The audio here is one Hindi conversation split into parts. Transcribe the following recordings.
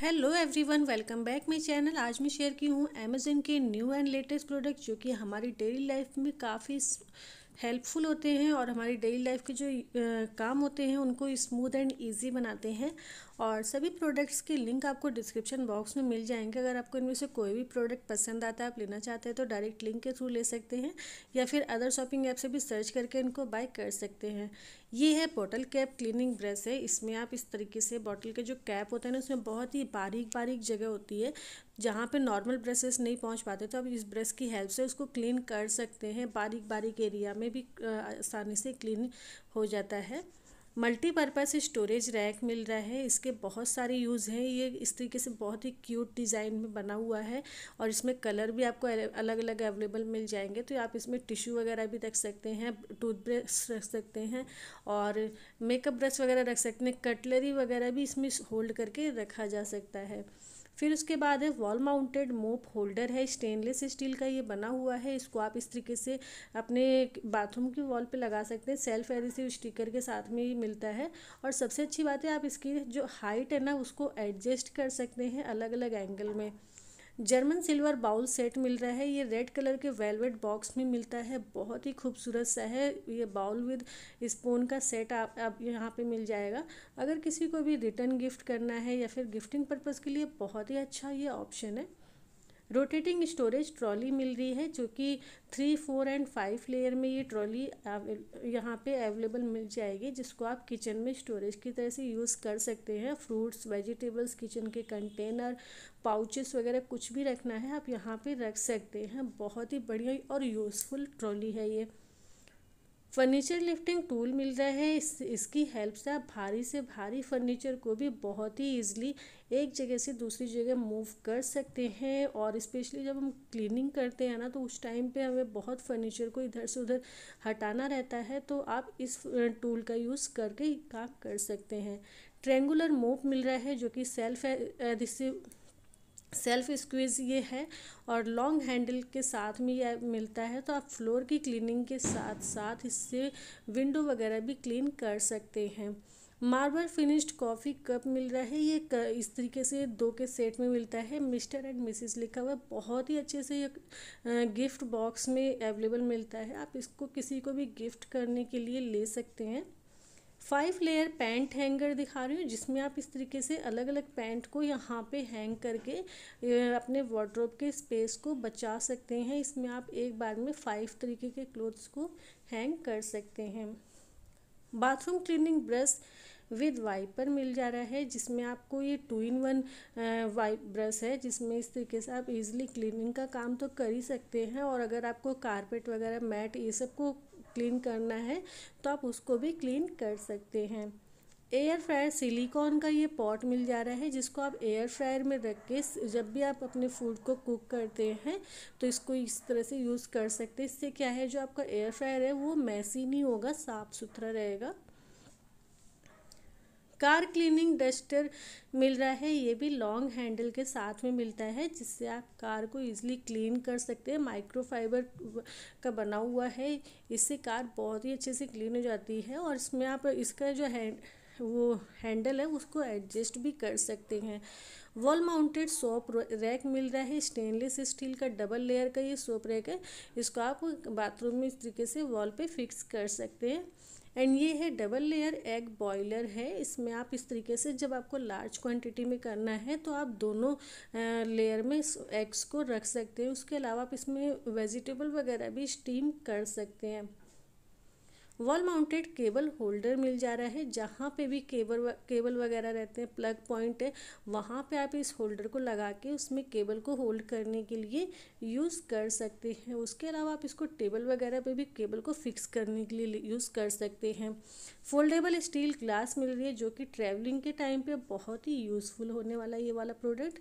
hello everyone welcome back my channel आज मैं शेयर की हूँ अमेजन के न्यू एंड लेटेस्ट प्रोडक्ट जो कि हमारी डेली लाइफ में काफ़ी हेल्पफुल होते हैं और हमारी डेली लाइफ के जो आ, काम होते हैं उनको स्मूथ एंड इजी बनाते हैं और सभी प्रोडक्ट्स के लिंक आपको डिस्क्रिप्शन बॉक्स में मिल जाएंगे अगर आपको इनमें से कोई भी प्रोडक्ट पसंद आता है आप लेना चाहते हैं तो डायरेक्ट लिंक के थ्रू ले सकते हैं या फिर अदर शॉपिंग ऐप से भी सर्च करके इनको बाय कर सकते हैं ये है बॉटल कैप क्लीनिंग ब्रश है इसमें आप इस तरीके से बॉटल के जो कैप होते हैं ना उसमें बहुत ही बारीक बारीक जगह होती है जहाँ पे नॉर्मल ब्रशेस नहीं पहुँच पाते तो आप इस ब्रश की हेल्प से उसको क्लीन कर सकते हैं बारीक बारीक एरिया में भी आसानी से क्लीन हो जाता है मल्टीपर्पज़ स्टोरेज रैक मिल रहा है इसके बहुत सारे यूज़ हैं ये इस तरीके से बहुत ही क्यूट डिज़ाइन में बना हुआ है और इसमें कलर भी आपको अलग अलग अवेलेबल मिल जाएंगे तो आप इसमें टिश्यू वगैरह भी रख सकते हैं टूथब्रश रख सकते हैं और मेकअप ब्रश वगैरह रख सकते हैं कटलरी वगैरह भी इसमें होल्ड करके रखा जा सकता है फिर उसके बाद है वॉल माउंटेड मोप होल्डर है स्टेनलेस स्टील का ये बना हुआ है इसको आप इस तरीके से अपने बाथरूम की वॉल पे लगा सकते हैं सेल्फ एडिसिव स्टिकर के साथ में ये मिलता है और सबसे अच्छी बात है आप इसकी जो हाइट है ना उसको एडजस्ट कर सकते हैं अलग अलग एंगल में जर्मन सिल्वर बाउल सेट मिल रहा है ये रेड कलर के वेलवेट बॉक्स में मिलता है बहुत ही खूबसूरत सा है ये बाउल विद स्पून का सेट आप आप यहाँ पे मिल जाएगा अगर किसी को भी रिटर्न गिफ्ट करना है या फिर गिफ्टिंग पर्पज़ के लिए बहुत ही अच्छा ये ऑप्शन है रोटेटिंग स्टोरेज ट्रॉली मिल रही है जो कि three four and five layer में ये ट्रॉली यहाँ पे अवेलेबल मिल जाएगी जिसको आप किचन में स्टोरेज की तरह से यूज़ कर सकते हैं फ्रूट्स वेजिटेबल्स किचन के कंटेनर पाउचेस वगैरह कुछ भी रखना है आप यहाँ पे रख सकते हैं बहुत ही बढ़िया और यूज़फुल ट्रॉली है ये फर्नीचर लिफ्टिंग टूल मिल रहा है इस इसकी हेल्प से आप भारी से भारी फर्नीचर को भी बहुत ही ईजिली एक जगह से दूसरी जगह मूव कर सकते हैं और स्पेशली जब हम क्लीनिंग करते हैं ना तो उस टाइम पे हमें बहुत फर्नीचर को इधर से उधर हटाना रहता है तो आप इस टूल का यूज़ करके काम कर सकते हैं ट्रेंगुलर मोप मिल रहा है जो कि सेल्फ एडिसिव सेल्फ स्क्वीज ये है और लॉन्ग हैंडल के साथ में यह मिलता है तो आप फ्लोर की क्लीनिंग के साथ साथ इससे विंडो वगैरह भी क्लीन कर सकते हैं मार्बल फिनिश्ड कॉफ़ी कप मिल रहा है ये इस तरीके से दो के सेट में मिलता है मिस्टर एंड मिसेस लिखा हुआ बहुत ही अच्छे से ये गिफ्ट बॉक्स में अवेलेबल मिलता है आप इसको किसी को भी गिफ्ट करने के लिए ले सकते हैं फाइव लेयर पैंट हैंगर दिखा रही हूँ जिसमें आप इस तरीके से अलग अलग पैंट को यहाँ पे हैंग करके अपने वार्ड्रोब के स्पेस को बचा सकते हैं इसमें आप एक बार में फाइव तरीके के क्लोथ्स को हैंग कर सकते हैं bathroom cleaning brush with wiper मिल जा रहा है जिसमें आपको ये two in one wipe brush है जिसमें इस तरीके से आप इजीली क्लीनिंग का काम तो कर ही सकते हैं और अगर आपको कारपेट वगैरह मैट ये सब को क्लीन करना है तो आप उसको भी क्लीन कर सकते हैं एयर फ्रायर सिलिकॉन का ये पॉट मिल जा रहा है जिसको आप एयर फ्रायर में रख के जब भी आप अपने फूड को कुक करते हैं तो इसको इस तरह से यूज़ कर सकते हैं इससे क्या है जो आपका एयर फ्रायर है वो मैसी नहीं होगा साफ़ सुथरा रहेगा कार क्लीनिंग डस्टर मिल रहा है ये भी लॉन्ग हैंडल के साथ में मिलता है जिससे आप कार को इजीली क्लीन कर सकते हैं माइक्रोफाइबर का बना हुआ है इससे कार बहुत ही अच्छे से क्लीन हो जाती है और इसमें आप इसका जो हैंड वो हैंडल है उसको एडजस्ट भी कर सकते हैं वॉल माउंटेड सोप रैक मिल रहा है स्टेनलेस स्टील का डबल लेयर का ये सोप रैक है इसको आप बाथरूम में इस तरीके से वॉल पे फिक्स कर सकते हैं एंड ये है डबल लेयर एग बॉयलर है इसमें आप इस तरीके से जब आपको लार्ज क्वांटिटी में करना है तो आप दोनों लेयर में एग्स को रख सकते हैं उसके अलावा आप इसमें वेजिटेबल वगैरह भी स्टीम कर सकते हैं वॉल माउंटेड केबल होल्डर मिल जा रहा है जहाँ पे भी केबल केबल वगैरह रहते हैं प्लग पॉइंट है वहाँ पे आप इस होल्डर को लगा के उसमें केबल को होल्ड करने के लिए यूज़ कर सकते हैं उसके अलावा आप इसको टेबल वगैरह पे भी केबल को फिक्स करने के लिए यूज़ कर सकते हैं फोल्डेबल स्टील ग्लास मिल रही है जो कि ट्रैवलिंग के टाइम पर बहुत ही यूज़फुल होने वाला ये वाला product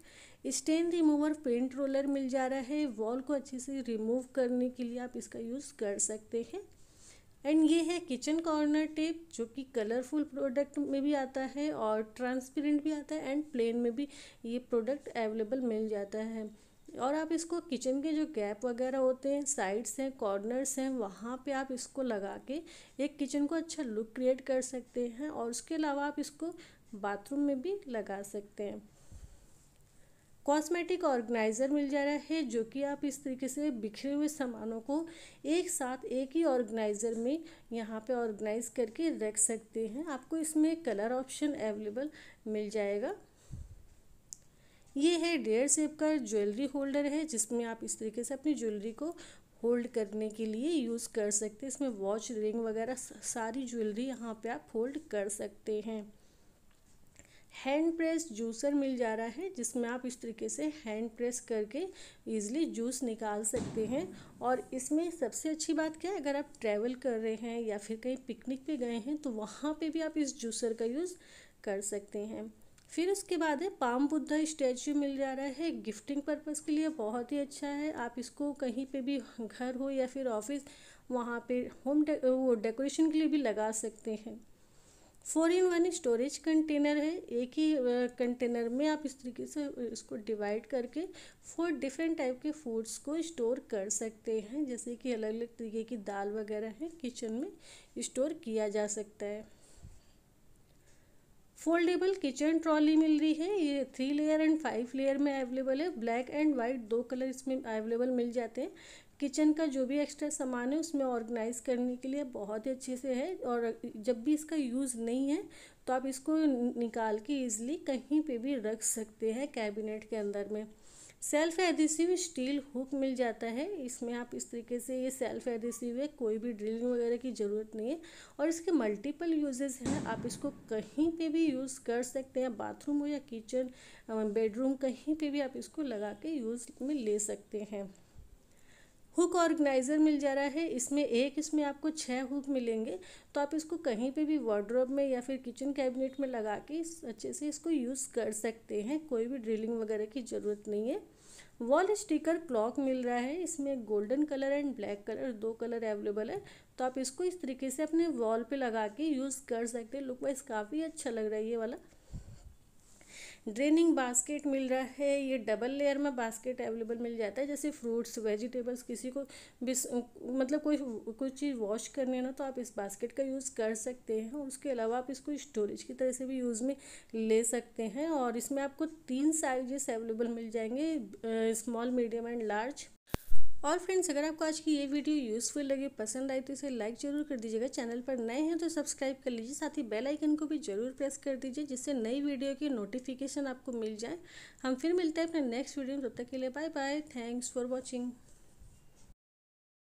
stain remover paint roller मिल जा रहा है वॉल को अच्छे से रिमूव करने के लिए आप इसका यूज़ कर सकते हैं एंड ये है किचन कॉर्नर टेप जो कि कलरफुल प्रोडक्ट में भी आता है और ट्रांसपेरेंट भी आता है एंड प्लेन में भी ये प्रोडक्ट अवेलेबल मिल जाता है और आप इसको किचन के जो गैप वगैरह होते हैं साइड्स हैं कॉर्नर्स हैं वहाँ पे आप इसको लगा के एक किचन को अच्छा लुक क्रिएट कर सकते हैं और उसके अलावा आप इसको बाथरूम में भी लगा सकते हैं कॉस्मेटिक ऑर्गेनाइज़र मिल जा रहा है जो कि आप इस तरीके से बिखरे हुए सामानों को एक साथ एक ही ऑर्गेनाइज़र में यहाँ पे ऑर्गेनाइज करके रख सकते हैं आपको इसमें कलर ऑप्शन अवेलेबल मिल जाएगा ये है डेयर सेप का ज्वेलरी होल्डर है जिसमें आप इस तरीके से अपनी ज्वेलरी को होल्ड करने के लिए यूज़ कर सकते हैं इसमें वॉच रिंग वगैरह सारी ज्वेलरी यहाँ पे आप होल्ड कर सकते हैं हैंड प्रेस जूसर मिल जा रहा है जिसमें आप इस तरीके से हैंड प्रेस करके ईज़िली जूस निकाल सकते हैं और इसमें सबसे अच्छी बात क्या है अगर आप ट्रैवल कर रहे हैं या फिर कहीं पिकनिक पे गए हैं तो वहाँ पे भी आप इस जूसर का यूज़ कर सकते हैं फिर उसके बाद है पाम बुद्धा स्टैचू मिल जा रहा है गिफ्टिंग पर्पज़ के लिए बहुत ही अच्छा है आप इसको कहीं पर भी घर हो या फिर ऑफिस वहाँ पर होम डे, वो डेकोरेशन के लिए भी लगा सकते हैं four in one storage container है एक ही कंटेनर में आप इस तरीके से इसको डिवाइड करके फोर डिफरेंट टाइप के फूड्स को स्टोर कर सकते हैं जैसे कि अलग अलग तरीके की दाल वगैरह है किचन में स्टोर किया जा सकता है फोल्डेबल किचन ट्रॉली मिल रही है ये three layer and five layer में अवेलेबल है ब्लैक एंड वाइट दो कलर इसमें अवेलेबल मिल जाते हैं किचन का जो भी एक्स्ट्रा सामान है उसमें ऑर्गेनाइज़ करने के लिए बहुत ही अच्छे से है और जब भी इसका यूज़ नहीं है तो आप इसको निकाल के ईज़िली कहीं पे भी रख सकते हैं कैबिनेट के अंदर में सेल्फ एडिसिव स्टील हुक मिल जाता है इसमें आप इस तरीके से ये सेल्फ एडिसिव है कोई भी ड्रिलिंग वगैरह की ज़रूरत नहीं है और इसके मल्टीपल यूजेस हैं आप इसको कहीं पे भी यूज़ कर सकते हैं बाथरूम हो या किचन बेडरूम कहीं पे भी आप इसको लगा के यूज़ में ले सकते हैं हुक ऑर्गेनाइज़र मिल जा रहा है इसमें एक इसमें आपको छः हुक मिलेंगे तो आप इसको कहीं पे भी वार्ड्रोब में या फिर किचन कैबिनेट में लगा के अच्छे से इसको यूज़ कर सकते हैं कोई भी ड्रिलिंग वगैरह की ज़रूरत नहीं है वॉल स्टिकर क्लॉक मिल रहा है इसमें golden colour and black colour दो कलर अवेलेबल है तो आप इसको इस तरीके से अपने वॉल पे लगा के यूज़ कर सकते हैं लुक वाइज काफ़ी अच्छा लग रहा है ये वाला ड्रेनिंग बास्केट मिल रहा है ये डबल लेयर में बास्केट अवेलेबल मिल जाता है जैसे फ्रूट्स वेजिटेबल्स किसी को बिस मतलब कोई कुछ चीज़ वॉश करनी है ना तो आप इस बास्केट का यूज़ कर सकते हैं उसके अलावा आप इसको स्टोरेज की तरह से भी यूज़ में ले सकते हैं और इसमें आपको तीन साइजेस अवेलेबल मिल जाएंगे स्मॉल मीडियम एंड लार्ज और फ्रेंड्स अगर आपको आज की ये वीडियो यूज़फुल लगे पसंद आए तो इसे लाइक जरूर कर दीजिएगा चैनल पर नए हैं तो सब्सक्राइब कर लीजिए साथ ही बेल आइकन को भी जरूर प्रेस कर दीजिए जिससे नई वीडियो की नोटिफिकेशन आपको मिल जाए हम फिर मिलते हैं अपने नेक्स्ट वीडियो में तब तक के लिए bye bye thanks for watching